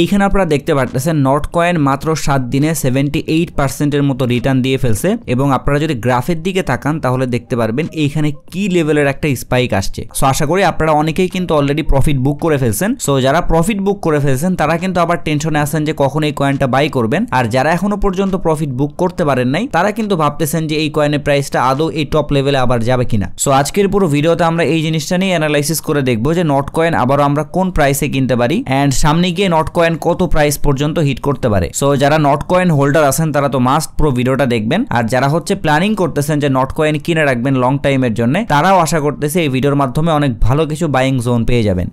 এইখানে আপনারা দেখতে পারতেছেন নট কয়েন মাত্র সাত দিনে সেভেন্টি এইট পার্সেন্টের মতো রিটার্ন দিয়ে ফেলছে এবং আপনারা যদি গ্রাফের দিকে তাকান তাহলে দেখতে পারবেন এইখানে কি লেভেলের একটা স্পাইক আসছে সো আশা করি আপনারা অনেকেই কিন্তু অলরেডি প্রফিট বুক করে ফেলছেন সো যারা প্রফিট বুক করে ফেলছেন তারা কিন্তু আবার টেনশনে আসেন যে কখন এই কয়েনটা বাই করবেন আর যারা এখনো পর্যন্ত প্রফিট বুক করতে পারেন নাই তারা কিন্তু ভাবতেছেন যে এই কয়েনের প্রাইসটা আদৌ এই টপ লেভেলে আবার যাবে কিনা সো আজকের পুরো ভিডিওতে আমরা এই জিনিসটা নিয়ে অ্যানালাইসিস করে দেখবো যে নট কয়েন আবার আমরা কোন প্রাইসে কিনতে পারি অ্যান্ড সামনে গিয়ে নট কয়েন কত প্রাইস পর্যন্ত হিট করতে পারে সো যারা নট কয়েন হোল্ডার আছেন তারা তো মাস্ট প্রো ভিডিওটা দেখবেন আর যারা হচ্ছে প্ল্যানিং করতেছেন যে নট কয়েন কিনে রাখবেন লং টাইমের জন্য তারাও আশা করতেছে এই ভিডিওর মাধ্যমে অনেক ভালো কিছু বাইং জোন পেয়ে যাবেন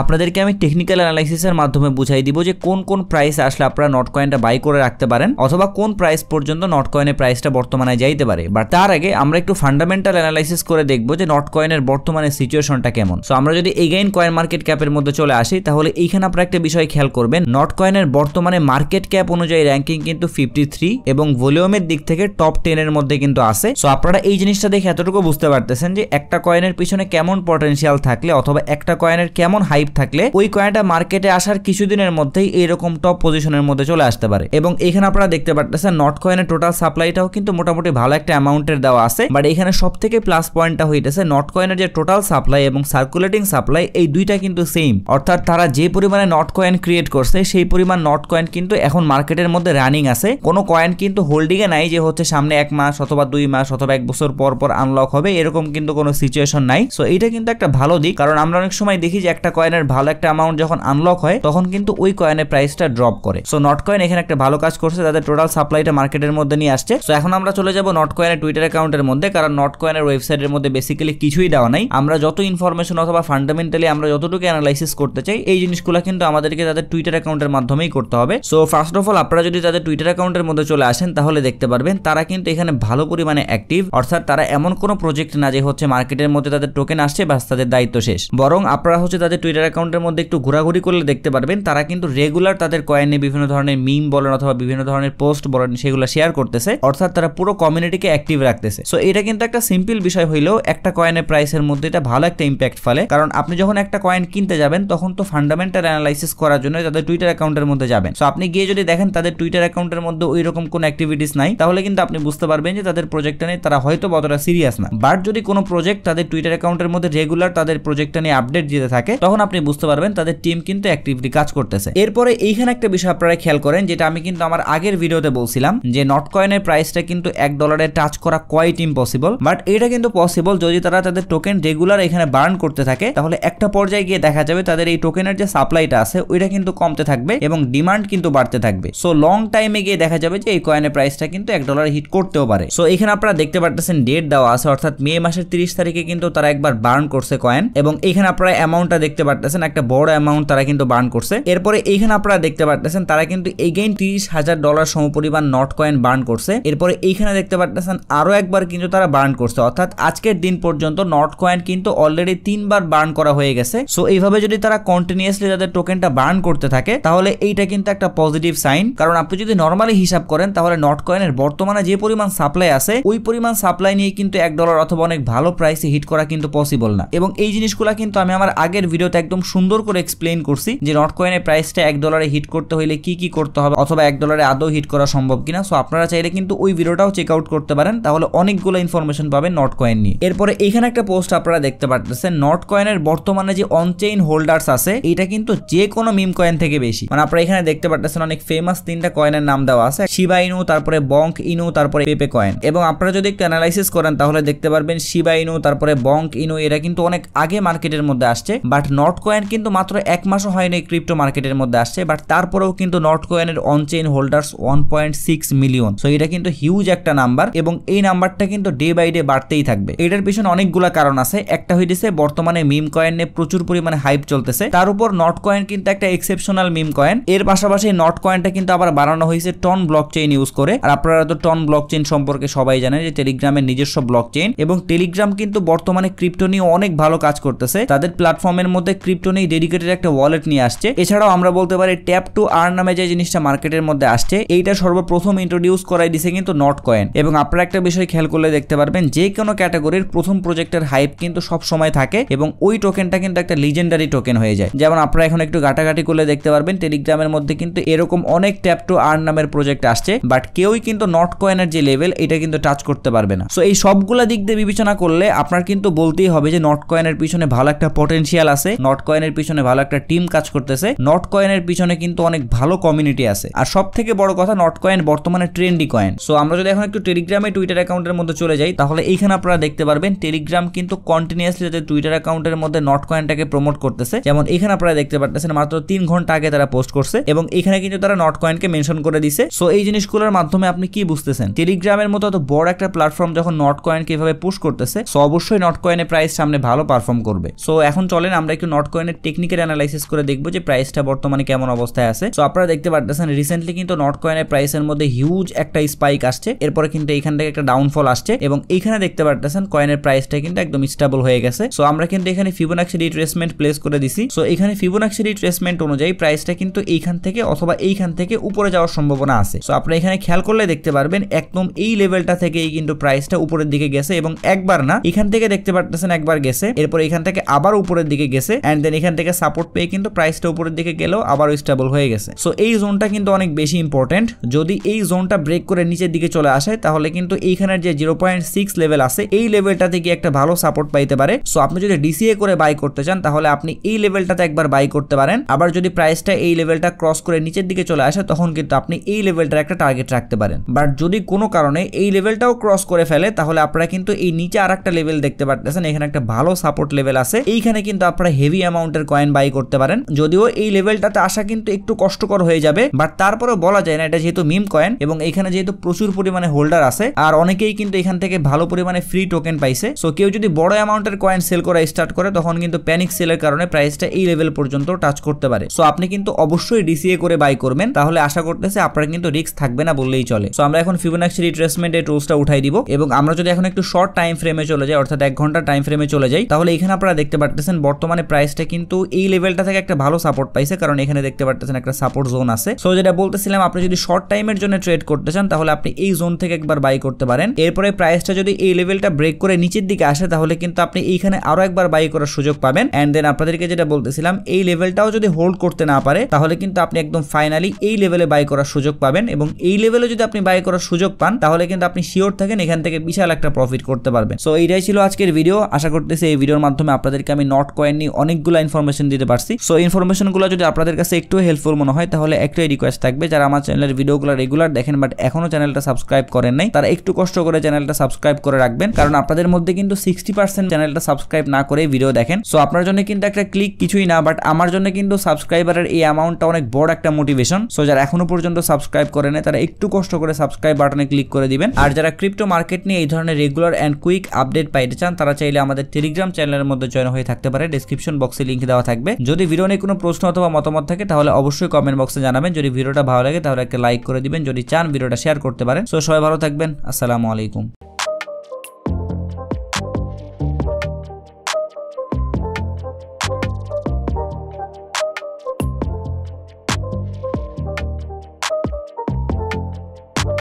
আপনাদেরকে আমি টেকনিক্যাল অ্যানালাইসিসের মাধ্যমে বুঝাই দিব যে কোন কোন প্রাইস আসলে আপনারা নট কয়েনটা বাই করে রাখতে পারেন অথবা কোন প্রাইস পর্যন্ত নট কয়েনের প্রাইসটা বর্তমানে যাইতে পারে বা তার আগে আমরা একটু ফান্ডামেন্টাল অ্যানালাইসিস করে দেখব যে নট কয়েনের বর্তমানে সিচুয়েশনটা কেমন সো আমরা যদি এগেইন কয়েন মার্কেট ক্যাপের মধ্যে চলে আসি তাহলে এইখানে আপনারা একটা বিষয় খেয়াল করবেন নট কয়েনের বর্তমানে মার্কেট ক্যাপ অনুযায়ী র্যাঙ্কিং কিন্তু ফিফটি থ্রি এবং ভলিউমের দিক থেকে টপ টেনের মধ্যে কিন্তু আছে সো আপনারা এই জিনিসটা দেখে এতটুকু বুঝতে পারতেছেন যে একটা কয়েনের পিছনে কেমন পটেনশিয়াল থাকলে অথবা একটা কয়েনের কেমন হাই হাইপ থাকলে ওই কয়েনটা মার্কেটে আসার কিছুদিনের মধ্যেই এরকম টপ পজিশনের মধ্যে চলে আসতে পারে এবং এখানে আপনারা দেখতে পারতেছেন নট কয়েনের টোটাল সাপ্লাইটাও কিন্তু মোটামুটি ভালো একটা অ্যামাউন্টের দেওয়া আছে বাট এখানে সব থেকে প্লাস পয়েন্টটা হইতেছে নট কয়েনের যে টোটাল সাপ্লাই এবং সার্কুলেটিং সাপ্লাই এই দুইটা কিন্তু সেম অর্থাৎ তারা যে পরিমাণে নট কয়েন ক্রিয়েট করছে সেই পরিমাণ নট কয়েন কিন্তু এখন মার্কেটের মধ্যে রানিং আছে কোনো কয়েন কিন্তু হোল্ডিংয়ে নাই যে হচ্ছে সামনে এক মাস অথবা দুই মাস অথবা এক বছর পর পর আনলক হবে এরকম কিন্তু কোনো সিচুয়েশন নাই সো এটা কিন্তু একটা ভালো দিক কারণ আমরা অনেক সময় দেখি যে একটা কয়েন কয়েনের ভালো একটা অ্যামাউন্ট যখন আনলক হয় তখন কিন্তু ওই কয়েনের প্রাইসটা ড্রপ করে সো নট কয়েন এখানে একটা ভালো কাজ করছে তাদের টোটাল সাপ্লাইটা মার্কেটের মধ্যে নিয়ে আসছে সো এখন আমরা চলে যাব নট কয়েনের টুইটার অ্যাকাউন্টের মধ্যে কারণ নট কয়েনের ওয়েবসাইটের মধ্যে বেসিক্যালি কিছুই দেওয়া নাই আমরা যত ইনফরমেশন অথবা ফান্ডামেন্টালি আমরা যতটুকু অ্যানালাইসিস করতে চাই এই জিনিসগুলো কিন্তু আমাদেরকে তাদের টুইটার অ্যাকাউন্টের মাধ্যমেই করতে হবে সো ফার্স্ট অফ অল আপনারা যদি তাদের টুইটার অ্যাকাউন্টের মধ্যে চলে আসেন তাহলে দেখতে পারবেন তারা কিন্তু এখানে ভালো পরিমাণে অ্যাক্টিভ অর্থাৎ তারা এমন কোনো প্রজেক্ট না যে হচ্ছে মার্কেটের মধ্যে তাদের টোকেন আসছে বা তাদের দায়িত্ব শেষ বরং আপনারা হচ্ছে তাদের টুইটার ট্রেডার অ্যাকাউন্টের মধ্যে একটু ঘোরাঘুরি করলে দেখতে পারবেন তারা কিন্তু রেগুলার তাদের কয়েন নিয়ে বিভিন্ন ধরনের মিম বলেন অথবা বিভিন্ন ধরনের পোস্ট বলেন সেগুলো শেয়ার করতেছে অর্থাৎ তারা পুরো কমিউনিটিকে অ্যাক্টিভ রাখতেছে সো এটা কিন্তু একটা সিম্পল বিষয় হইলেও একটা কয়েনের প্রাইসের মধ্যে এটা ভালো একটা ইম্প্যাক্ট ফেলে কারণ আপনি যখন একটা কয়েন কিনতে যাবেন তখন তো ফান্ডামেন্টাল অ্যানালাইসিস করার জন্য তাদের টুইটার অ্যাকাউন্টের মধ্যে যাবেন সো আপনি গিয়ে যদি দেখেন তাদের টুইটার অ্যাকাউন্টের মধ্যে ওই রকম কোনো অ্যাক্টিভিটিস নাই তাহলে কিন্তু আপনি বুঝতে পারবেন যে তাদের প্রজেক্টটা নিয়ে তারা হয়তো অতটা সিরিয়াস না বাট যদি কোনো প্রজেক্ট তাদের টুইটার অ্যাকাউন্টের মধ্যে রেগুলার তাদের প্রজেক্টটা নিয়ে আপডেট দিতে থাকে তখন আপনি বুঝতে পারবেন তাদের টিম কিন্তু অ্যাক্টিভলি কাজ করতেছে এরপরে এইখানে একটা বিষয় আপনারা খেয়াল করেন যেটা আমি কিন্তু আমার আগের ভিডিওতে বলছিলাম যে নট কয়েনের প্রাইসটা কিন্তু এক ডলারে টাচ করা টিম ইম্পসিবল বাট এটা কিন্তু পসিবল যদি তারা তাদের টোকেন রেগুলার এখানে বার্ন করতে থাকে তাহলে একটা পর্যায়ে গিয়ে দেখা যাবে তাদের এই টোকেনের যে সাপ্লাইটা আছে ওইটা কিন্তু কমতে থাকবে এবং ডিমান্ড কিন্তু বাড়তে থাকবে সো লং টাইমে গিয়ে দেখা যাবে যে এই কয়েনের প্রাইসটা কিন্তু এক ডলার হিট করতেও পারে সো এখানে আপনারা দেখতে পারতেছেন ডেট দেওয়া আছে অর্থাৎ মে মাসের তিরিশ তারিখে কিন্তু তারা একবার বার্ন করছে কয়েন এবং এখানে আপনারা অ্যামাউন্টটা দেখতে পাচ্ছেন পারতেছেন একটা বড় অ্যামাউন্ট তারা কিন্তু বার্ন করছে এরপরে এইখানে আপনারা দেখতে পারতেছেন তারা কিন্তু এগেইন তিরিশ হাজার ডলার সমপরিমাণ নট কয়েন বার্ন করছে এরপরে এইখানে দেখতে পারতেছেন আরও একবার কিন্তু তারা বার্ন করছে অর্থাৎ আজকের দিন পর্যন্ত নট কয়েন কিন্তু অলরেডি তিনবার বার্ন করা হয়ে গেছে সো এইভাবে যদি তারা কন্টিনিউসলি তাদের টোকেনটা বার্ন করতে থাকে তাহলে এইটা কিন্তু একটা পজিটিভ সাইন কারণ আপনি যদি নর্মালি হিসাব করেন তাহলে নট কয়েনের বর্তমানে যে পরিমাণ সাপ্লাই আছে ওই পরিমাণ সাপ্লাই নিয়ে কিন্তু এক ডলার অথবা অনেক ভালো প্রাইসে হিট করা কিন্তু পসিবল না এবং এই জিনিসগুলা কিন্তু আমি আমার আগের ভিডিওতে একদম সুন্দর করে এক্সপ্লেন করছি যে নট কয়েনের প্রাইসটা এক ডলারে হিট করতে হইলে কি কি করতে হবে অথবা এক ডলারে আদৌ হিট করা সম্ভব কিনা সো আপনারা চাইলে কিন্তু ওই ভিডিওটাও চেক আউট করতে পারেন তাহলে অনেকগুলো ইনফরমেশন পাবেন নট কয়েন নিয়ে এরপরে এখানে একটা পোস্ট আপনারা দেখতে পাচ্ছেন নট কয়েনের বর্তমানে যে অনচেইন হোল্ডার্স আছে এটা কিন্তু যে কোনো মিম কয়েন থেকে বেশি মানে আপনারা এখানে দেখতে পারতেছেন অনেক ফেমাস তিনটা কয়েনের নাম দেওয়া আছে শিবা ইনু তারপরে বঙ্ক ইনু তারপরে পেপে কয়েন এবং আপনারা যদি একটু অ্যানালাইসিস করেন তাহলে দেখতে পারবেন শিবা ইনু তারপরে বঙ্ক ইনু এরা কিন্তু অনেক আগে মার্কেটের মধ্যে আসছে বাট নট নট কয়েন কিন্তু মাত্র এক মাসও হয়নি ক্রিপ্টো মার্কেটের মধ্যে আসছে বাট তারপরেও কিন্তু নর্ট কয়েনের onchain holders one point six million so এটা কিন্তু হিউজ একটা নাম্বার এবং এই নাম্বারটা কিন্তু ডে বাই ডে বাড়তেই থাকবে এটার পিছনে অনেকগুলো কারণ আছে একটা হইতেছে বর্তমানে মিম কয়েন নিয়ে প্রচুর পরিমাণে হাইপ চলতেছে তার উপর নট কয়েন কিন্তু একটা এক্সেপশনাল মিম কয়েন এর পাশাপাশি নট কয়েনটা কিন্তু আবার বাড়ানো হয়েছে টন ব্লক চেইন ইউজ করে আর আপনারা তো টন ব্লক চেইন সম্পর্কে সবাই জানেন যে টেলিগ্রামের নিজস্ব ব্লক চেইন এবং টেলিগ্রাম কিন্তু বর্তমানে ক্রিপ্টো নিয়ে অনেক ভালো কাজ করতেছে তাদের প্ল্যাটফর্মের মধ্যে ক্রিপ্টো নেই ডেডিকেটেড একটা ওয়ালেট নিয়ে আসছে এছাড়াও আমরা বলতে পারি ট্যাপ টু আর নামে যে জিনিসটা মার্কেটের মধ্যে আসছে এইটা সর্বপ্রথম ইন্ট্রোডিউস করাই দিছে কিন্তু নট কয়েন এবং আপনারা একটা বিষয় খেয়াল করলে দেখতে পারবেন যে কোনো ক্যাটাগরির প্রথম প্রজেক্টের হাইপ কিন্তু সব সময় থাকে এবং ওই টোকেনটা কিন্তু একটা লিজেন্ডারি টোকেন হয়ে যায় যেমন আপনারা এখন একটু ঘাটাঘাটি করলে দেখতে পারবেন টেলিগ্রামের মধ্যে কিন্তু এরকম অনেক ট্যাপ টু আর্ন নামের প্রজেক্ট আসছে বাট কেউই কিন্তু নট কয়েনের যে লেভেল এটা কিন্তু টাচ করতে পারবে না সো এই সবগুলা দিক দিয়ে বিবেচনা করলে আপনার কিন্তু বলতেই হবে যে নট কয়েনের পিছনে ভালো একটা পটেনশিয়াল আছে নট কয়েনের পিছনে ভালো একটা টিম কাজ করতেছে নট কয়েনের পিছনে কিন্তু অনেক ভালো কমিউনিটি আছে আর সব থেকে বড় কথা নট কয়েন বর্তমানে ট্রেন্ডি কয়েন সো আমরা যদি এখন একটু টেলিগ্রামে টুইটার অ্যাকাউন্টের মধ্যে চলে যাই তাহলে এইখানে আপনারা দেখতে পারবেন টেলিগ্রাম কিন্তু কন্টিনিউসলি তাদের টুইটার অ্যাকাউন্টের মধ্যে নট কয়েনটাকে প্রমোট করতেছে যেমন এখানে আপনারা দেখতে পারতেছেন মাত্র তিন ঘন্টা আগে তারা পোস্ট করছে এবং এখানে কিন্তু তারা নট কয়েনকে মেনশন করে দিছে সো এই জিনিসগুলোর মাধ্যমে আপনি কি বুঝতেছেন টেলিগ্রামের মতো এত বড় একটা প্ল্যাটফর্ম যখন নট কয়েনকে এভাবে পুশ করতেছে সো অবশ্যই নট কয়েনের প্রাইস সামনে ভালো পারফর্ম করবে সো এখন চলেন আমরা একটু নট নট কয়েনের টেকনিক্যাল অ্যানালাইসিস করে দেখবো যে প্রাইসটা বর্তমানে কেমন অবস্থায় আছে তো আপনারা দেখতে পারতেছেন রিসেন্টলি কিন্তু নট কয়েনের প্রাইসের মধ্যে হিউজ একটা স্পাইক আসছে এরপরে কিন্তু এখান থেকে একটা ডাউনফল আসছে এবং এইখানে দেখতে পারতেছেন কয়েনের প্রাইসটা কিন্তু একদম স্টেবল হয়ে গেছে সো আমরা কিন্তু এখানে ফিবোনাক্সি রিট্রেসমেন্ট প্লেস করে দিছি সো এখানে ফিবোনাক্সি রিট্রেসমেন্ট অনুযায়ী প্রাইসটা কিন্তু এইখান থেকে অথবা এইখান থেকে উপরে যাওয়ার সম্ভাবনা আছে সো আপনারা এখানে খেয়াল করলে দেখতে পারবেন একদম এই লেভেলটা থেকেই কিন্তু প্রাইসটা উপরের দিকে গেছে এবং একবার না এখান থেকে দেখতে পারতেছেন একবার গেছে এরপর এখান থেকে আবার উপরের দিকে গেছে অ্যান্ড দেন এখান থেকে সাপোর্ট পেয়ে কিন্তু প্রাইসটা উপরের দিকে গেলেও আবারও স্টেবল হয়ে গেছে সো এই জোনটা কিন্তু অনেক বেশি ইম্পর্টেন্ট যদি এই জোনটা ব্রেক করে নিচের দিকে চলে আসে তাহলে কিন্তু এইখানের যে জিরো পয়েন্ট সিক্স লেভেল আছে এই লেভেলটা থেকে একটা ভালো সাপোর্ট পাইতে পারে সো আপনি যদি ডিসিএ করে বাই করতে চান তাহলে আপনি এই লেভেলটাতে একবার বাই করতে পারেন আবার যদি প্রাইসটা এই লেভেলটা ক্রস করে নিচের দিকে চলে আসে তখন কিন্তু আপনি এই লেভেলটার একটা টার্গেট রাখতে পারেন বাট যদি কোনো কারণে এই লেভেলটাও ক্রস করে ফেলে তাহলে আপনারা কিন্তু এই নিচে আর একটা লেভেল দেখতে পারতেছেন এখানে একটা ভালো সাপোর্ট লেভেল আছে এইখানে কিন্তু আপনারা হেভি অ্যামাউন্টের কয়েন বাই করতে পারেন যদিও এই লেভেলটাতে আসা কিন্তু একটু কষ্টকর হয়ে যাবে বাট তারপরেও বলা যায় না এটা যেহেতু মিম কয়েন এবং এখানে যেহেতু প্রচুর পরিমাণে হোল্ডার আছে আর অনেকেই কিন্তু এখান থেকে ভালো পরিমাণে ফ্রি টোকেন পাইছে সো কেউ যদি বড় অ্যামাউন্টের কয়েন সেল করা স্টার্ট করে তখন কিন্তু প্যানিক সেলের কারণে প্রাইসটা এই লেভেল পর্যন্ত টাচ করতে পারে সো আপনি কিন্তু অবশ্যই ডিসিএ করে বাই করবেন তাহলে আশা করতেছে আপনার কিন্তু রিস্ক থাকবে না বললেই চলে সো আমরা এখন ফিবোনাক্সি রিট্রেসমেন্ট এই টুলসটা উঠাই দিব এবং আমরা যদি এখন একটু শর্ট টাইম ফ্রেমে চলে যাই অর্থাৎ এক ঘন্টা টাইম ফ্রেমে চলে যাই তাহলে এখানে আপনারা দেখতে পারতেছেন বর্তমানে প্রাইস প্রাইসটা কিন্তু এই লেভেলটা থেকে একটা ভালো সাপোর্ট পাইছে কারণ এখানে দেখতে পারতেছেন একটা সাপোর্ট জোন আছে সো যেটা বলতেছিলাম আপনি যদি শর্ট টাইমের জন্য ট্রেড করতে চান তাহলে আপনি এই জোন থেকে একবার বাই করতে পারেন এরপরে প্রাইসটা যদি এই লেভেলটা ব্রেক করে নিচের দিকে আসে তাহলে কিন্তু আপনি এইখানে আরো একবার বাই করার সুযোগ পাবেন অ্যান্ড দেন আপনাদেরকে যেটা বলতেছিলাম এই লেভেলটাও যদি হোল্ড করতে না পারে তাহলে কিন্তু আপনি একদম ফাইনালি এই লেভেলে বাই করার সুযোগ পাবেন এবং এই লেভেলে যদি আপনি বাই করার সুযোগ পান তাহলে কিন্তু আপনি শিওর থাকেন এখান থেকে বিশাল একটা প্রফিট করতে পারবেন সো এইটাই ছিল আজকের ভিডিও আশা করতেছি এই ভিডিওর মাধ্যমে আপনাদেরকে আমি নট কয়েন নিয়ে অনেক অনেকগুলো ইনফরমেশন দিতে পারছি সো ইনফরমেশনগুলো যদি আপনাদের কাছে একটু হেল্পফুল মনে হয় তাহলে একটাই রিকোয়েস্ট থাকবে যারা আমার চ্যানেলের ভিডিওগুলো রেগুলার দেখেন বাট এখনও চ্যানেলটা সাবস্ক্রাইব করেন নাই তারা একটু কষ্ট করে চ্যানেলটা সাবস্ক্রাইব করে রাখবেন কারণ আপনাদের মধ্যে কিন্তু সিক্সটি পার্সেন্ট চ্যানেলটা সাবস্ক্রাইব না করে ভিডিও দেখেন সো আপনার জন্য কিন্তু একটা ক্লিক কিছুই না বাট আমার জন্য কিন্তু সাবস্ক্রাইবারের এই অ্যামাউন্টটা অনেক বড় একটা মোটিভেশন সো যারা এখনো পর্যন্ত সাবস্ক্রাইব করে নেয় তারা একটু কষ্ট করে সাবস্ক্রাইব বাটনে ক্লিক করে দিবেন আর যারা ক্রিপ্টো মার্কেট নিয়ে এই ধরনের রেগুলার অ্যান্ড কুইক আপডেট পাইতে চান তারা চাইলে আমাদের টেলিগ্রাম চ্যানেলের মধ্যে জয়েন হয়ে থাকতে পারে ডিসক্রিপশন বক্সে লিঙ্ক দেওয়া থাকবে যদি ভিডিও নিয়ে কোনো প্রশ্ন অথবা মতামত থাকে তাহলে অবশ্যই কমেন্ট বক্সে জানাবেন যদি ভিডিওটা ভালো লাগে তাহলে একটা লাইক করে দিবেন যদি চান ভিডিওটা শেয়ার করতে পারেন সো সবাই ভালো থাকবেন আসসালামু আলাইকুম